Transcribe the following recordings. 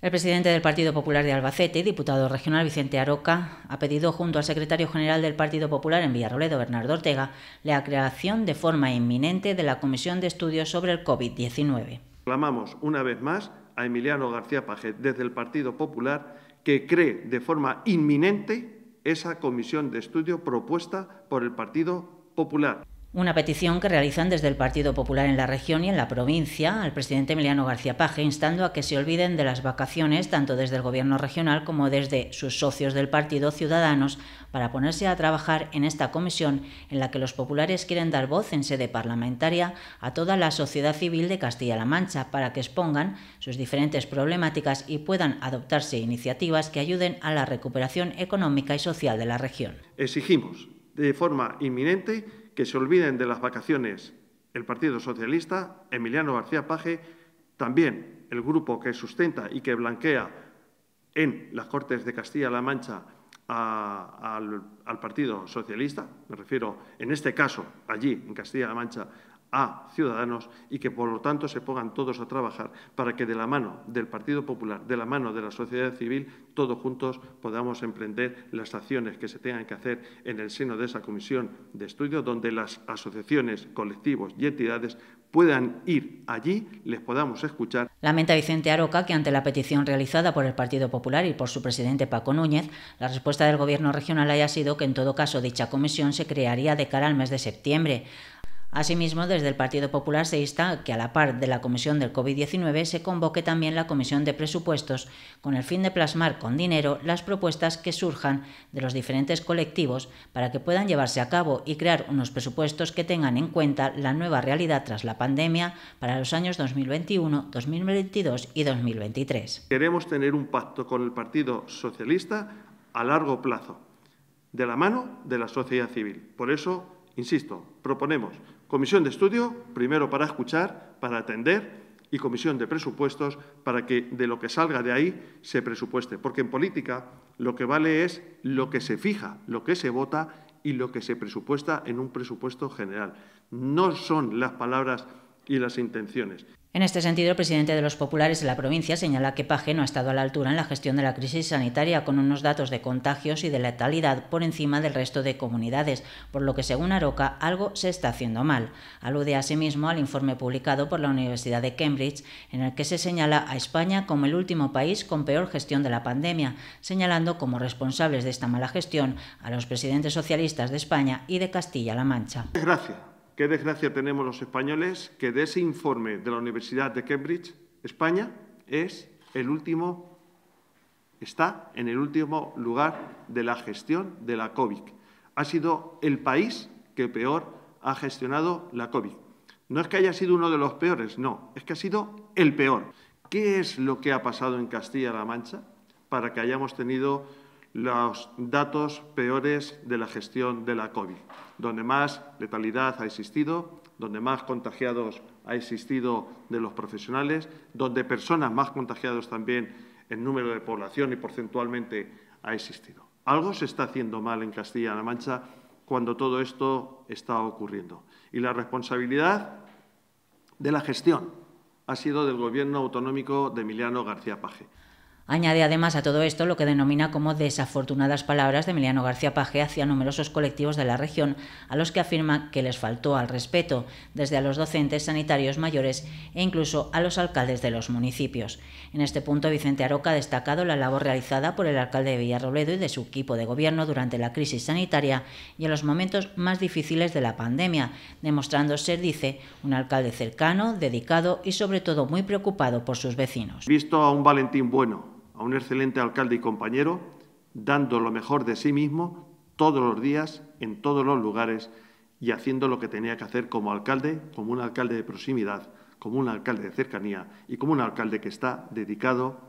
El presidente del Partido Popular de Albacete, diputado regional Vicente Aroca, ha pedido junto al secretario general del Partido Popular en Villarroledo, Bernardo Ortega, la creación de forma inminente de la Comisión de Estudios sobre el COVID-19. Clamamos una vez más a Emiliano García Pajet desde el Partido Popular que cree de forma inminente esa comisión de estudio propuesta por el Partido Popular. Una petición que realizan desde el Partido Popular en la región y en la provincia al presidente Emiliano García Paje, instando a que se olviden de las vacaciones tanto desde el Gobierno regional como desde sus socios del partido Ciudadanos para ponerse a trabajar en esta comisión en la que los populares quieren dar voz en sede parlamentaria a toda la sociedad civil de Castilla-La Mancha para que expongan sus diferentes problemáticas y puedan adoptarse iniciativas que ayuden a la recuperación económica y social de la región. Exigimos de forma inminente que se olviden de las vacaciones el Partido Socialista, Emiliano García Paje, también el grupo que sustenta y que blanquea en las Cortes de Castilla-La Mancha al, Partido Socialista, me refiero en este caso allí, en Castilla-La Mancha, a Ciudadanos y que, por lo tanto, se pongan todos a trabajar para que de la mano del Partido Popular, de la mano de la sociedad civil, todos juntos podamos emprender las acciones que se tengan que hacer en el seno de esa comisión de estudio, donde las asociaciones, colectivos y entidades puedan ir allí, les podamos escuchar. Lamenta Vicente Aroca que ante la petición realizada por el Partido Popular y por su presidente Paco Núñez, la respuesta del Gobierno regional haya sido que en todo caso dicha comisión se crearía de cara al mes de septiembre. Asimismo, desde el Partido Popular se insta que a la par de la Comisión del COVID-19 se convoque también la Comisión de Presupuestos con el fin de plasmar con dinero las propuestas que surjan de los diferentes colectivos para que puedan llevarse a cabo y crear unos presupuestos que tengan en cuenta la nueva realidad tras la pandemia para los años 2021, 2022 y 2023. Queremos tener un pacto con el Partido Socialista a largo plazo, de la mano de la sociedad civil. Por eso, insisto, proponemos Comisión de estudio, primero para escuchar, para atender, y comisión de presupuestos para que de lo que salga de ahí se presupueste. Porque en política lo que vale es lo que se fija, lo que se vota y lo que se presupuesta en un presupuesto general. No son las palabras y las intenciones. En este sentido, el presidente de los populares de la provincia señala que Paje no ha estado a la altura en la gestión de la crisis sanitaria, con unos datos de contagios y de letalidad por encima del resto de comunidades, por lo que, según Aroca, algo se está haciendo mal. Alude asimismo al informe publicado por la Universidad de Cambridge, en el que se señala a España como el último país con peor gestión de la pandemia, señalando como responsables de esta mala gestión a los presidentes socialistas de España y de Castilla-La Mancha. Gracias qué desgracia tenemos los españoles que de ese informe de la Universidad de Cambridge, España es el último, está en el último lugar de la gestión de la COVID. Ha sido el país que peor ha gestionado la COVID. No es que haya sido uno de los peores, no, es que ha sido el peor. ¿Qué es lo que ha pasado en Castilla-La Mancha para que hayamos tenido los datos peores de la gestión de la COVID, donde más letalidad ha existido, donde más contagiados ha existido de los profesionales, donde personas más contagiados también en número de población y porcentualmente ha existido. Algo se está haciendo mal en Castilla-La Mancha cuando todo esto está ocurriendo. Y la responsabilidad de la gestión ha sido del Gobierno autonómico de Emiliano García Paje. Añade además a todo esto lo que denomina como desafortunadas palabras de Emiliano García Paje hacia numerosos colectivos de la región, a los que afirma que les faltó al respeto, desde a los docentes sanitarios mayores e incluso a los alcaldes de los municipios. En este punto, Vicente Aroca ha destacado la labor realizada por el alcalde de Villarrobledo y de su equipo de gobierno durante la crisis sanitaria y en los momentos más difíciles de la pandemia, demostrando ser, dice, un alcalde cercano, dedicado y sobre todo muy preocupado por sus vecinos. Visto a un Valentín bueno a un excelente alcalde y compañero, dando lo mejor de sí mismo todos los días, en todos los lugares y haciendo lo que tenía que hacer como alcalde, como un alcalde de proximidad, como un alcalde de cercanía y como un alcalde que está dedicado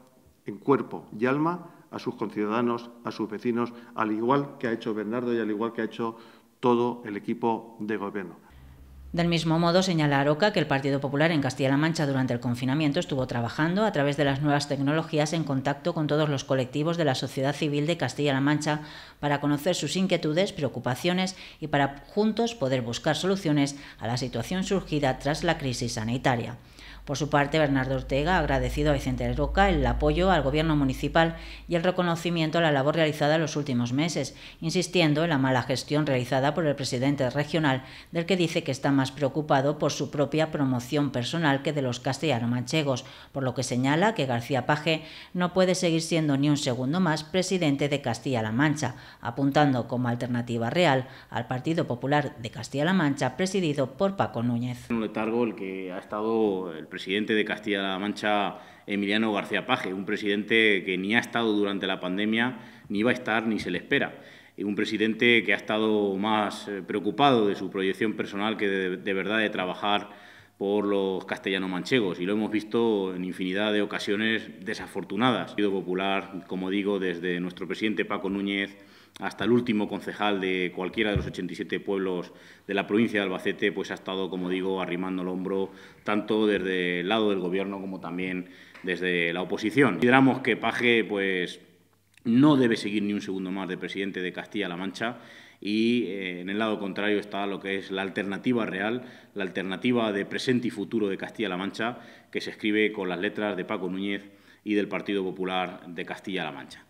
en cuerpo y alma a sus conciudadanos, a sus vecinos, al igual que ha hecho Bernardo y al igual que ha hecho todo el equipo de gobierno. Del mismo modo, señala Aroca que el Partido Popular en Castilla-La Mancha durante el confinamiento estuvo trabajando a través de las nuevas tecnologías en contacto con todos los colectivos de la sociedad civil de Castilla-La Mancha para conocer sus inquietudes, preocupaciones y para juntos poder buscar soluciones a la situación surgida tras la crisis sanitaria. Por su parte, Bernardo Ortega ha agradecido a Vicente Roca el apoyo al gobierno municipal y el reconocimiento a la labor realizada en los últimos meses, insistiendo en la mala gestión realizada por el presidente regional, del que dice que está más preocupado por su propia promoción personal que de los castellano-manchegos, por lo que señala que García Paje no puede seguir siendo ni un segundo más presidente de Castilla-La Mancha, apuntando como alternativa real al Partido Popular de Castilla-La Mancha presidido por Paco Núñez. Un letargo el que ha estado el presidente de Castilla-La Mancha Emiliano García Paje, un presidente que ni ha estado durante la pandemia, ni va a estar, ni se le espera un presidente que ha estado más eh, preocupado de su proyección personal que de, verdad de trabajar por los castellanos manchegos y lo hemos visto en infinidad de ocasiones desafortunadas. sido popular, como digo, desde nuestro presidente Paco Núñez hasta el último concejal de cualquiera de los 87 pueblos de la provincia de Albacete, pues ha estado, como digo, arrimando el hombro tanto desde el lado del Gobierno como también desde la oposición. Consideramos que Paje, pues no debe seguir ni un segundo más de presidente de Castilla-La Mancha y eh, en el lado contrario está lo que es la alternativa real, la alternativa de presente y futuro de Castilla-La Mancha, que se escribe con las letras de Paco Núñez y del Partido Popular de Castilla-La Mancha.